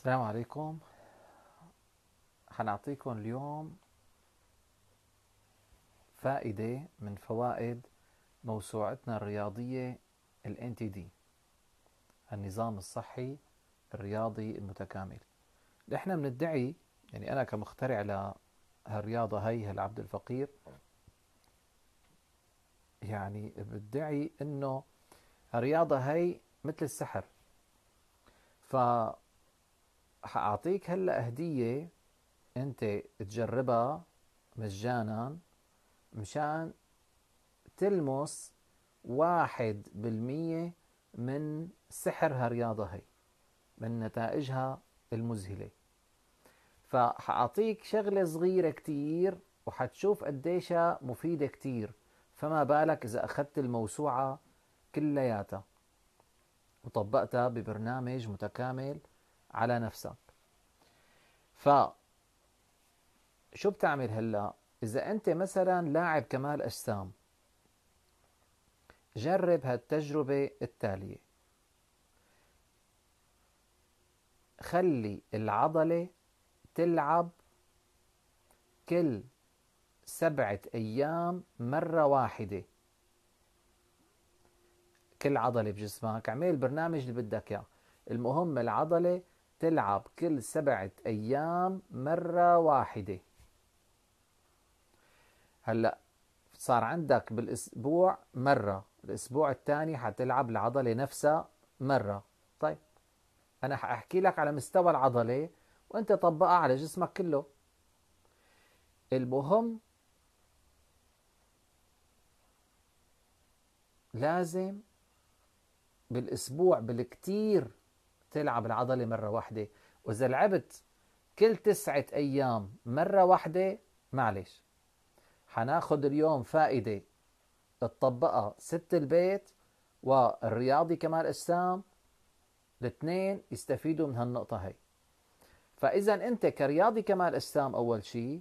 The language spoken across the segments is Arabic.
السلام عليكم حنعطيكم اليوم فائدة من فوائد موسوعتنا الرياضية الـ NTD النظام الصحي الرياضي المتكامل نحن بندعي يعني أنا كمخترع لهالرياضة هي هالعبد الفقير يعني بدعي إنه الرياضة هي مثل السحر ف حأعطيك هلا هدية أنت تجربها مجانا مشان تلمس واحد بالمية من سحر هالرياضة هي من نتائجها المذهلة فحأعطيك شغلة صغيرة كتير وحتشوف قديشها مفيدة كتير فما بالك إذا أخذت الموسوعة كلياتها وطبقتها ببرنامج متكامل على نفسك ف شو بتعمل هلا اذا انت مثلا لاعب كمال اجسام جرب هالتجربة التالية خلي العضلة تلعب كل سبعة أيام مرة واحدة كل عضلة بجسمك اعمل البرنامج اللي بدك إياه المهم العضلة تلعب كل سبعة أيام مرة واحدة هلأ صار عندك بالأسبوع مرة الأسبوع الثاني حتلعب العضلة نفسها مرة طيب أنا حأحكي لك على مستوى العضلة وأنت طبقها على جسمك كله المهم لازم بالأسبوع بالكتير تلعب العضلة مرة واحدة وإذا لعبت كل تسعة أيام مرة واحدة معلش حناخد اليوم فائدة تطبقها ست البيت والرياضي كمال أجسام الاثنين يستفيدوا من هالنقطة هي فإذا أنت كرياضي كمال أجسام أول شيء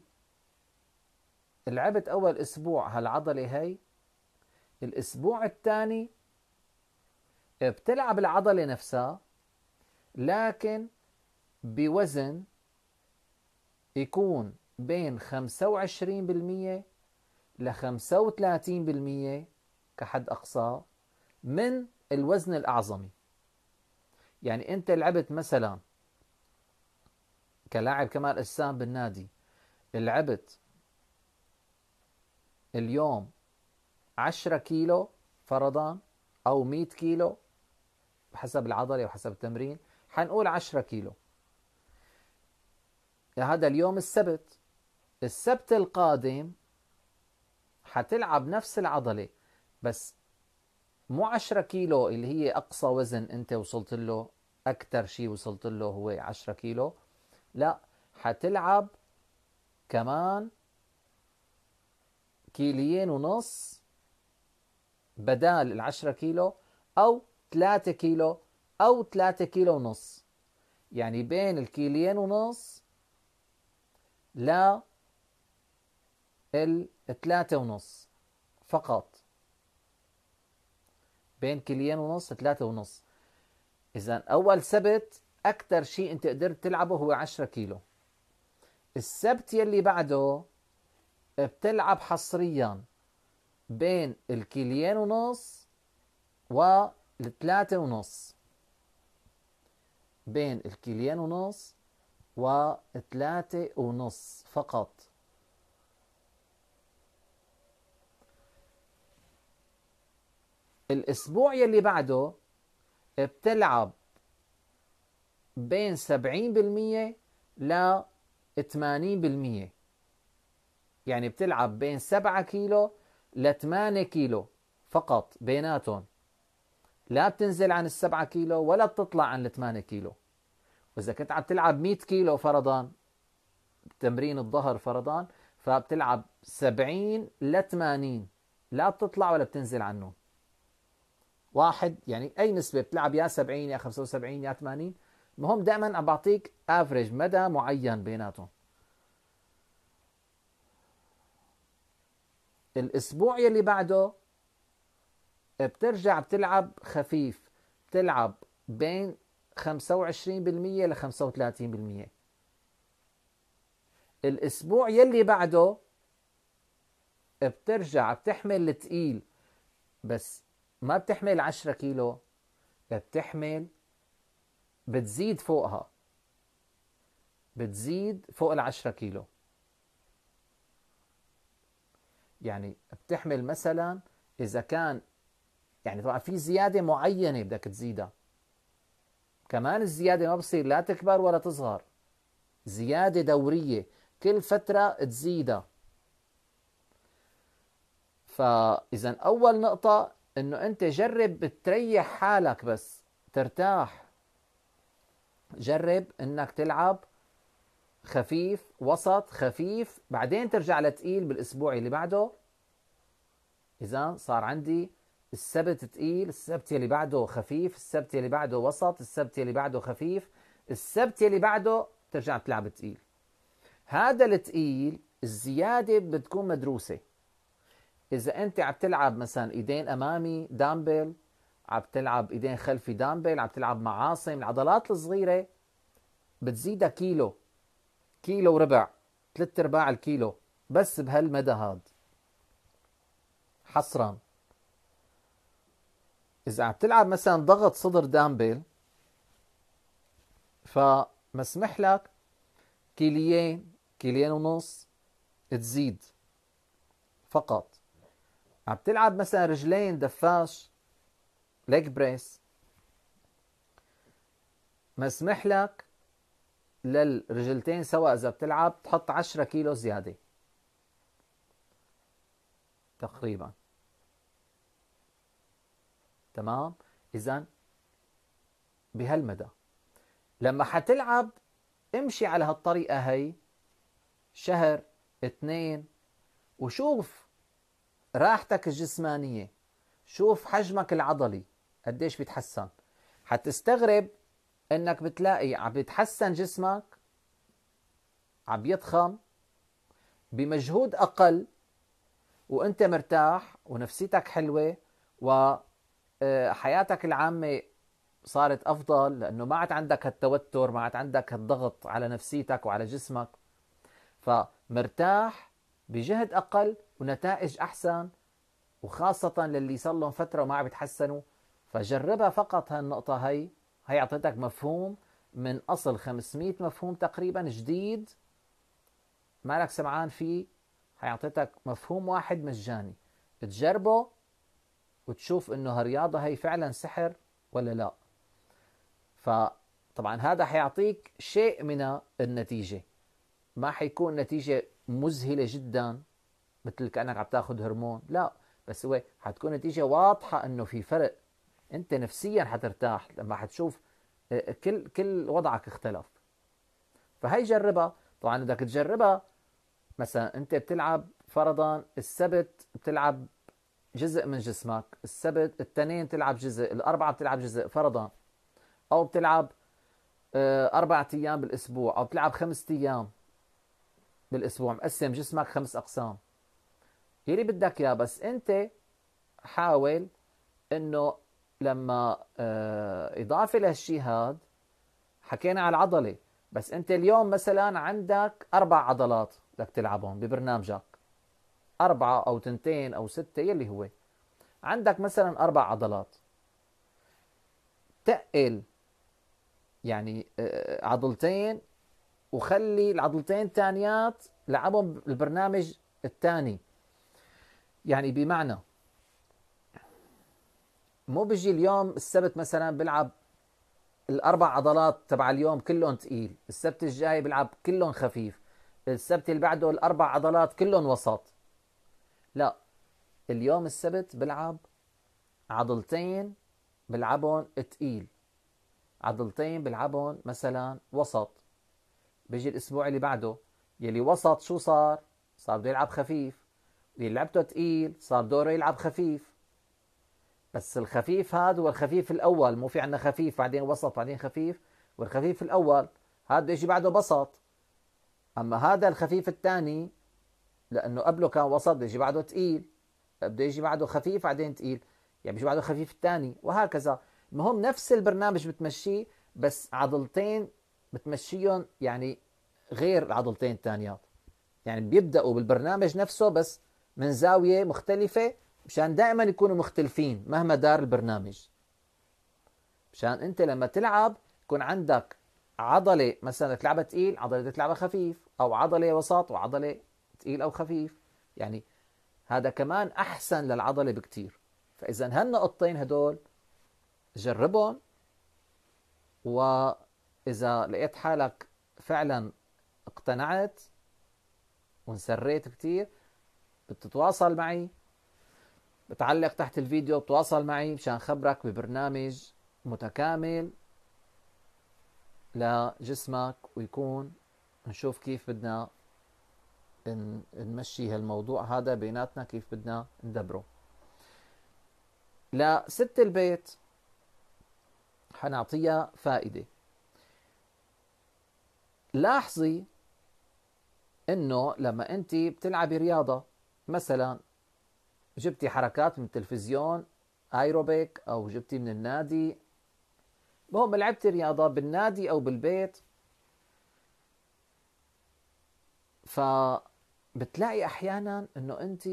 لعبت أول أسبوع هالعضلة هي الأسبوع الثاني بتلعب العضلة نفسها لكن بوزن يكون بين 25% ل 35% كحد أقصى من الوزن الأعظمي يعني أنت لعبت مثلا كلاعب كمال أجسام بالنادي لعبت اليوم 10 كيلو فرضا أو 100 كيلو حسب العضلة وحسب التمرين حنقول 10 كيلو هذا اليوم السبت السبت القادم حتلعب نفس العضلة بس مو 10 كيلو اللي هي أقصى وزن أنت وصلت له أكثر شيء وصلت له هو 10 كيلو لا حتلعب كمان كيلين ونص بدال 10 كيلو أو 3 كيلو أو 3 كيلو ونص يعني بين الكيلين ونص لا الثلاثة ونص فقط بين كيلين ونص ثلاثة ونص إذا أول سبت أكثر شيء أنت قدرت تلعبه هو 10 كيلو السبت يلي بعده بتلعب حصريا بين الكيلين ونص والثلاثة ونص بين الكيلين ونص وثلاثة ونص فقط الأسبوع يلي بعده بتلعب بين 70% ل 80% يعني بتلعب بين 7 كيلو ل 8 كيلو فقط بيناتهم لا بتنزل عن السبعة كيلو ولا بتطلع عن الثمانية كيلو وإذا كنت عم تلعب 100 كيلو فرضا تمرين الظهر فرضا فبتلعب 70 ل 80 لا بتطلع ولا بتنزل عنه واحد يعني اي نسبه بتلعب يا 70 يا 75 يا 80 المهم دائما عم بعطيك افرج مدى معين بيناتهم الاسبوع يلي بعده بترجع بتلعب خفيف بتلعب بين 25% ل 35% الاسبوع يلي بعده بترجع بتحمل الثقيل بس ما بتحمل 10 كيلو بتحمل بتزيد فوقها بتزيد فوق ال 10 كيلو يعني بتحمل مثلا اذا كان يعني طبعا في زيادة معينة بدك تزيدها كمان الزيادة ما بصير لا تكبر ولا تصغر زيادة دورية كل فترة تزيدها فإذا أول نقطة إنه أنت جرب تريح حالك بس ترتاح جرب إنك تلعب خفيف وسط خفيف بعدين ترجع لتقيل بالأسبوع اللي بعده إذا صار عندي السبت تقيل السبت يلي بعده خفيف السبت يلي بعده وسط السبت يلي بعده خفيف السبت يلي بعده ترجع تلعب تقيل هذا التقيل الزيادة بتكون مدروسة إذا أنت عم تلعب مثلا إيدين أمامي دامبل عم تلعب إيدين خلفي دامبل عم تلعب مع عاصم العضلات الصغيرة بتزيدها كيلو كيلو وربع ثلاث أرباع الكيلو بس بهالمدى هاد حصرا اذا عم تلعب مثلا ضغط صدر دامبل فمسمح لك كيليين كيليين ونص تزيد فقط عم تلعب مثلا رجلين دفاش ليج بريس مسمح لك للرجلتين سواء اذا بتلعب تحط 10 كيلو زياده تقريبا تمام اذا بهالمدى لما حتلعب امشي على هالطريقه هي شهر اثنين وشوف راحتك الجسمانيه شوف حجمك العضلي قديش بيتحسن حتستغرب انك بتلاقي عم بيتحسن جسمك عم بيضخم بمجهود اقل وانت مرتاح ونفسيتك حلوه و آه، حياتك العامة صارت أفضل لأنه ما عاد عندك التوتر ما عاد عندك الضغط على نفسيتك وعلى جسمك فمرتاح بجهد أقل ونتائج أحسن وخاصة للي صار لهم فترة وما عم يتحسنوا فجربها فقط هالنقطة هي هي أعطيتك مفهوم من أصل 500 مفهوم تقريبا جديد مالك سمعان فيه هي أعطيتك مفهوم واحد مجاني تجربه وتشوف انه هالرياضه هي فعلا سحر ولا لا فطبعا هذا حيعطيك شيء من النتيجه ما حيكون نتيجه مذهله جدا مثل كانك عم تاخذ هرمون لا بس هو حتكون نتيجه واضحه انه في فرق انت نفسيا حترتاح لما حتشوف آه، كل كل وضعك اختلف فهي جربها طبعا بدك تجربها مثلا انت بتلعب فرضا السبت بتلعب جزء من جسمك السبت الاثنين تلعب جزء الاربعة بتلعب جزء فرضا او بتلعب آه، أربعة أيام بالأسبوع أو بتلعب خمسة أيام بالأسبوع مقسم جسمك خمس أقسام يلي بدك إياه بس أنت حاول إنه لما آه، إضافة لهالشي هاد حكينا على العضلة بس أنت اليوم مثلا عندك أربع عضلات بدك تلعبهم ببرنامجك أربعة أو تنتين أو ستة يلي هو عندك مثلا أربع عضلات تقل يعني آه، عضلتين وخلي العضلتين تانيات لعبهم البرنامج الثاني يعني بمعنى مو بيجي اليوم السبت مثلا بلعب الاربع عضلات تبع اليوم كلهم ثقيل السبت الجاي بلعب كلهم خفيف السبت اللي بعده الاربع عضلات كلهم وسط لا اليوم السبت بلعب عضلتين بلعبهم تقيل عضلتين بلعبهم مثلا وسط بيجي الاسبوع اللي بعده يلي وسط شو صار صار بده يلعب خفيف اللي لعبته تقيل صار دوره يلعب خفيف بس الخفيف هذا هو الخفيف الاول مو في عندنا خفيف بعدين وسط بعدين خفيف والخفيف الاول هذا يجي بعده بسط اما هذا الخفيف الثاني لانه قبله كان وسط بده يجي بعده ثقيل بده يجي بعده خفيف بعدين ثقيل يعني بيجي بعده خفيف الثاني وهكذا المهم نفس البرنامج بتمشيه بس عضلتين بتمشيهم يعني غير العضلتين الثانيات يعني بيبداوا بالبرنامج نفسه بس من زاويه مختلفه مشان دائما يكونوا مختلفين مهما دار البرنامج مشان انت لما تلعب يكون عندك عضله مثلا تلعبها ثقيل عضله تلعبها خفيف او عضله وسط وعضله ثقيل أو خفيف يعني هذا كمان أحسن للعضلة بكتير فإذا هالنقطتين هدول جربهم وإذا لقيت حالك فعلا اقتنعت وانسريت كتير بتتواصل معي بتعلق تحت الفيديو بتواصل معي مشان خبرك ببرنامج متكامل لجسمك ويكون نشوف كيف بدنا نمشي هالموضوع هذا بيناتنا كيف بدنا ندبره لست البيت حنعطيها فائدة لاحظي انه لما انت بتلعبي رياضة مثلا جبتي حركات من التلفزيون ايروبيك او جبتي من النادي المهم لعبتي رياضة بالنادي او بالبيت ف بتلاقي احيانا انه انت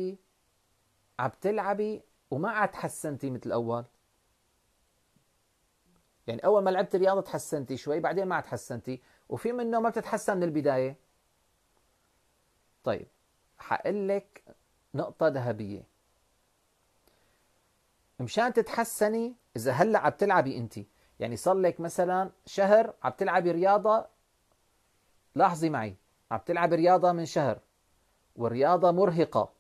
عم تلعبي وما عاد تحسنتي مثل اول يعني اول ما لعبت رياضه تحسنتي شوي بعدين ما عاد تحسنتي وفي منه ما بتتحسن من البدايه طيب حقول لك نقطه ذهبيه مشان تتحسني اذا هلا عم تلعبي انت يعني صار لك مثلا شهر عم تلعبي رياضه لاحظي معي عم تلعبي رياضه من شهر والرياضة مرهقة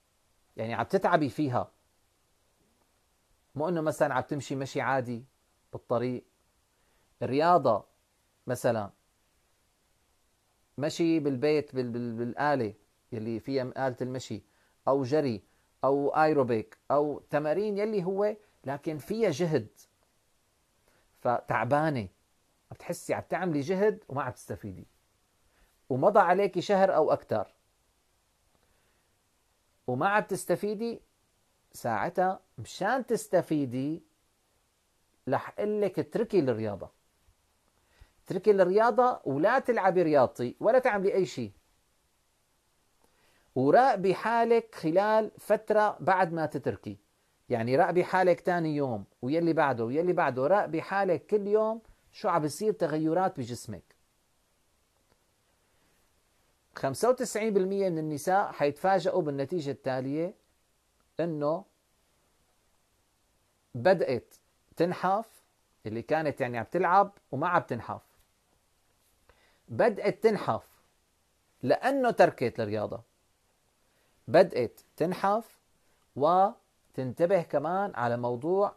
يعني عم تتعبي فيها مو انه مثلا عم تمشي مشي عادي بالطريق الرياضة مثلا مشي بالبيت بالآلة يلي فيها آلة المشي أو جري أو ايروبيك أو تمارين يلي هو لكن فيها جهد فتعبانة بتحسي عم تعملي جهد وما عم تستفيدي ومضى عليك شهر أو أكثر وما عاد تستفيدي ساعتها مشان تستفيدي رح لك اتركي الرياضه اتركي الرياضه ولا تلعبي رياضتي ولا تعملي اي شيء وراقبي حالك خلال فتره بعد ما تتركي يعني راقبي حالك ثاني يوم ويلي بعده ويلي بعده راقبي حالك كل يوم شو عم بيصير تغيرات بجسمك 95% من النساء حيتفاجئوا بالنتيجة التالية انه بدأت تنحف اللي كانت يعني عم تلعب وما عم تنحف بدأت تنحف لأنه تركت الرياضة بدأت تنحف وتنتبه كمان على موضوع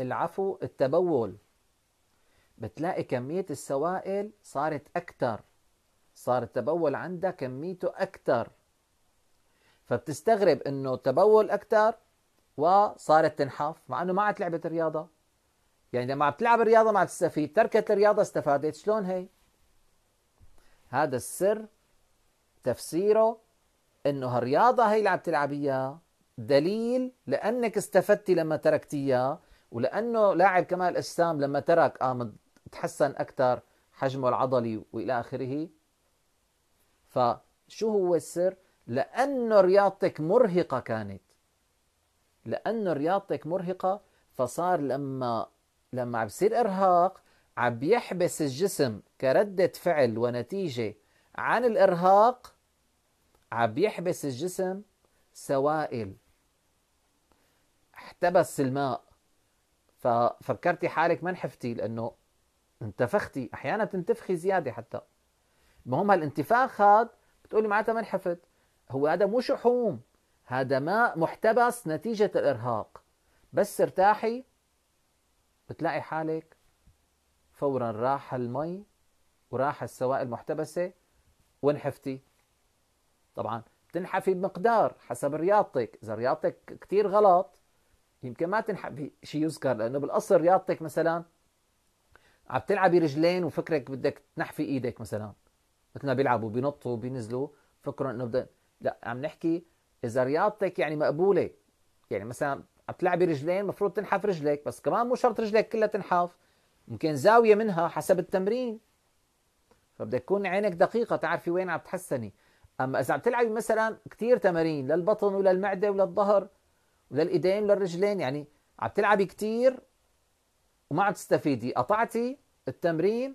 العفو التبول بتلاقي كمية السوائل صارت أكثر صار التبول عندها كميته أكثر فبتستغرب انه تبول اكثر وصارت تنحف مع انه ما عاد لعبت الرياضه يعني لما عم تلعب الرياضه ما عاد تستفيد تركت الرياضه استفادت شلون هي هذا السر تفسيره انه هالرياضه هي اللي عم تلعبيها دليل لانك استفدتي لما تركتيها ولانه لاعب كمال اجسام لما ترك قام تحسن اكثر حجمه العضلي والى اخره فشو هو السر؟ لأنه رياضتك مرهقة كانت لأنه رياضتك مرهقة فصار لما لما عم بصير إرهاق عم بيحبس الجسم كردة فعل ونتيجة عن الإرهاق عم بيحبس الجسم سوائل احتبس الماء ففكرتي حالك ما نحفتي لأنه انتفختي أحيانا تنتفخي زيادة حتى ما هم هذا بتقولي معناتها ما انحفت هو هذا مو شحوم هذا ماء محتبس نتيجة الإرهاق بس ارتاحي بتلاقي حالك فورا راح المي وراح السوائل المحتبسة وانحفتي طبعا تنحفي بمقدار حسب رياضتك إذا رياضتك كتير غلط يمكن ما تنحفي شيء يذكر لأنه بالأصل رياضتك مثلا عم تلعبي رجلين وفكرك بدك تنحفي إيدك مثلا مثل ما بيلعبوا بينطوا بينزلوا فكروا انه بدأ لا عم نحكي اذا رياضتك يعني مقبوله يعني مثلا عم تلعبي رجلين المفروض تنحف رجلك بس كمان مو شرط رجلك كلها تنحف ممكن زاويه منها حسب التمرين فبدك تكون عينك دقيقه تعرفي وين عم تحسني اما اذا عم تلعبي مثلا كثير تمارين للبطن وللمعده وللظهر وللايدين وللرجلين يعني عم تلعبي كثير وما عم تستفيدي قطعتي التمرين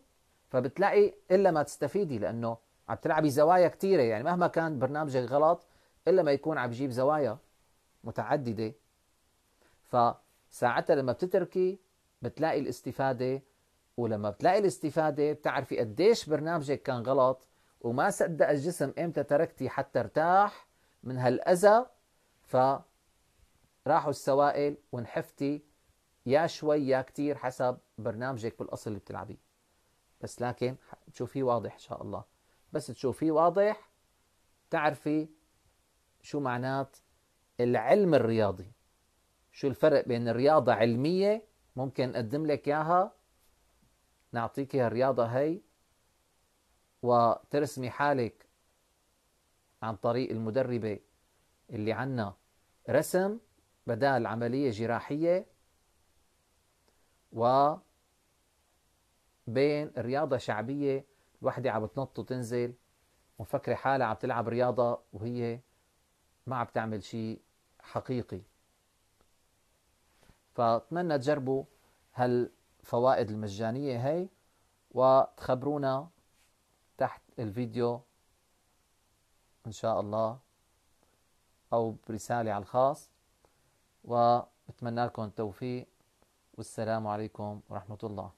فبتلاقي الا ما تستفيدي لانه عم تلعبي زوايا كثيره يعني مهما كان برنامجك غلط الا ما يكون عم يجيب زوايا متعدده فساعتها لما بتتركي بتلاقي الاستفاده ولما بتلاقي الاستفاده بتعرفي قديش برنامجك كان غلط وما صدق الجسم امتى تركتي حتى ارتاح من هالاذى ف راحوا السوائل ونحفتي يا شوي يا كتير حسب برنامجك بالاصل اللي بتلعبيه بس لكن تشوفيه واضح إن شاء الله بس تشوفيه واضح تعرفي شو معنات العلم الرياضي شو الفرق بين الرياضة علمية ممكن نقدم لك إياها نعطيك الرياضة هي وترسمي حالك عن طريق المدربة اللي عنا رسم بدال عملية جراحية و بين الرياضة شعبية الوحدة عم تنط وتنزل ومفكرة حالها عم تلعب رياضة وهي ما عم تعمل شيء حقيقي فأتمنى تجربوا هالفوائد المجانية هي وتخبرونا تحت الفيديو إن شاء الله أو برسالة على الخاص وأتمنى لكم التوفيق والسلام عليكم ورحمة الله